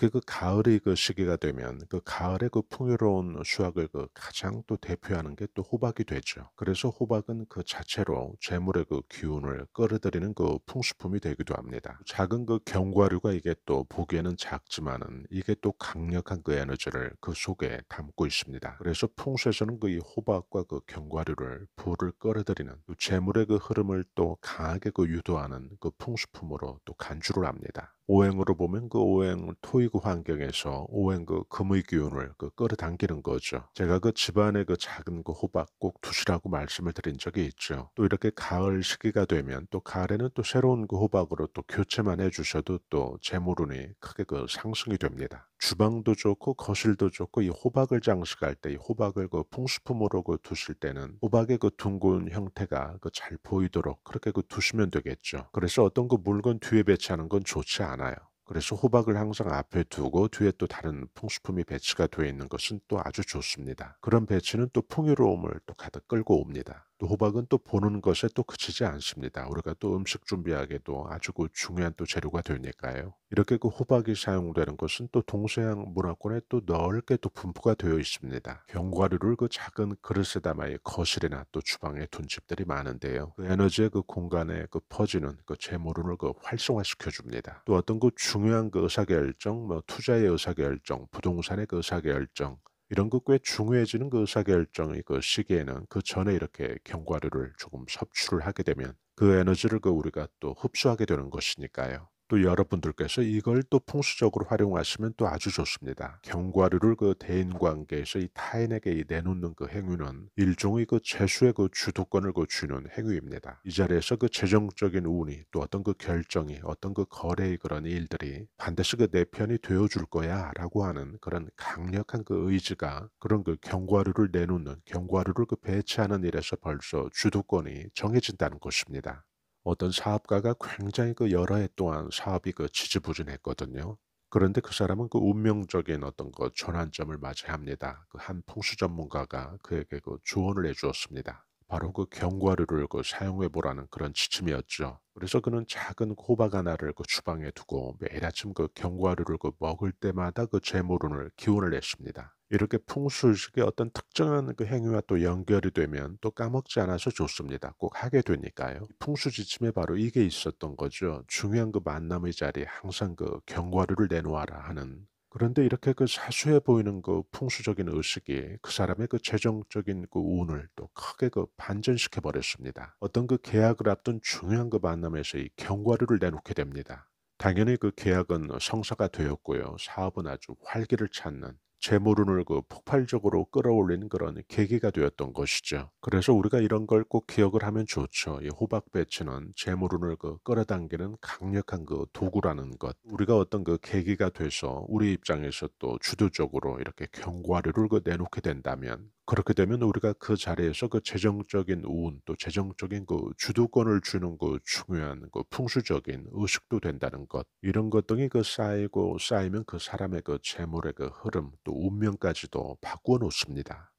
특히 그가을의그 시기가 되면 그가을의그 풍요로운 수확을 그 가장 또 대표하는 게 또 호박이 되죠. 그래서 호박은 그 자체로 재물의 그 기운을 끌어들이는 그 풍수품이 되기도 합니다. 작은 그 견과류가 이게 또 보기에는 작지만은 이게 또 강력한 그 에너지를 그 속에 담고 있습니다. 그래서 풍수에서는 그 이 호박과 그 견과류를 불을 끌어들이는 재물의 그 흐름을 또 강하게 그 유도하는 그 풍수품으로 또 간주를 합니다. 오행으로 보면 그 오행 토익 환경에서 오행 그 금의 기운을 그 끌어당기는 거죠. 제가 그 집안의 그 작은 그 호박 꼭 두시라고 말씀을 드린 적이 있죠. 또 이렇게 가을 시기가 되면 또 가을에는 또 새로운 그 호박으로 또 교체만 해주셔도 또 재물운이 크게 그 상승이 됩니다. 주방도 좋고 거실도 좋고 이 호박을 장식할 때 이 호박을 그 풍수품으로 그 두실 때는 호박의 그 둥근 형태가 그 잘 보이도록 그렇게 그 두시면 되겠죠. 그래서 어떤 그 물건 뒤에 배치하는 건 좋지 않아요. 그래서 호박을 항상 앞에 두고 뒤에 또 다른 풍수품이 배치가 되어 있는 것은 또 아주 좋습니다. 그런 배치는 또 풍요로움을 또 가득 끌고 옵니다. 또 호박은 또 보는 것에 또 그치지 않습니다. 우리가 또 음식 준비하기도 아주 그 중요한 또 재료가 되니까요. 이렇게 그 호박이 사용되는 것은 또 동서양 문화권에 또 넓게 또 분포가 되어 있습니다. 견과류를 그 작은 그릇에 담아의 거실이나 또 주방에 둔 집들이 많은데요. 그 에너지의 그 공간에 그 퍼지는 그 재물을 운그 활성화시켜 줍니다. 또 어떤 그 중요한 그 의사결정, 뭐 투자의 의사결정, 부동산의 그 의사결정, 이런 것 꽤 중요해지는 그 의사결정의 그 시기에는 그 전에 이렇게 견과류를 조금 섭취를 하게 되면 그 에너지를 그 우리가 또 흡수하게 되는 것이니까요. 또 여러분들께서 이걸 또 풍수적으로 활용하시면 또 아주 좋습니다. 경과류를 그 대인관계에서 이 타인에게 내놓는 그 행위는 일종의 그 재수의 그 주도권을 그 주는 행위입니다. 이 자리에서 그 재정적인 운이 또 어떤 그 결정이 어떤 그 거래의 그런 일들이 반드시 그 내 편이 되어줄 거야 라고 하는 그런 강력한 그 의지가 그런 그 경과류를 내놓는 경과류를 그 배치하는 일에서 벌써 주도권이 정해진다는 것입니다. 어떤 사업가가 굉장히 그 여러 해 동안 사업이 그 지지부진했거든요. 그런데 그 사람은 그 운명적인 어떤 그 전환점을 맞이합니다. 그한 풍수 전문가가 그에게 그 조언을 해주었습니다. 바로 그 견과류를 그 사용해 보라는 그런 지침이었죠. 그래서 그는 작은 호박 하나를 그 주방에 두고 매일 아침 그 견과류를 그 먹을 때마다 그제모론을 기원을 냈습니다. 이렇게 풍수식의 어떤 특정한 그 행위와 또 연결이 되면 또 까먹지 않아서 좋습니다. 꼭 하게 되니까요. 풍수 지침에 바로 이게 있었던 거죠. 중요한 그 만남의 자리에 항상 그 견과류를 내놓아라 하는 그런데 이렇게 그 사소해 보이는 그 풍수적인 의식이 그 사람의 그 재정적인 그 운을 또 크게 그 반전시켜 버렸습니다. 어떤 그 계약을 앞둔 중요한 그 만남에서 이 경과류를 내놓게 됩니다. 당연히 그 계약은 성사가 되었고요. 사업은 아주 활기를 찾는 재물을 운그 폭발적으로 끌어올린 그런 계기가 되었던 것이죠. 그래서 우리가 이런 걸 꼭 기억을 하면 좋죠. 이 호박 배치는 재물운을 그 끌어당기는 강력한 그 도구라는 것. 우리가 어떤 그 계기가 돼서 우리 입장에서 또 주도적으로 이렇게 경과류를 그 내놓게 된다면 그렇게 되면 우리가 그 자리에서 그 재정적인 운, 또 재정적인 그 주도권을 주는 그 중요한 그 풍수적인 의식도 된다는 것, 이런 것 등이 그 쌓이고 쌓이면 그 사람의 그 재물의 그 흐름, 또 운명까지도 바꾸어 놓습니다.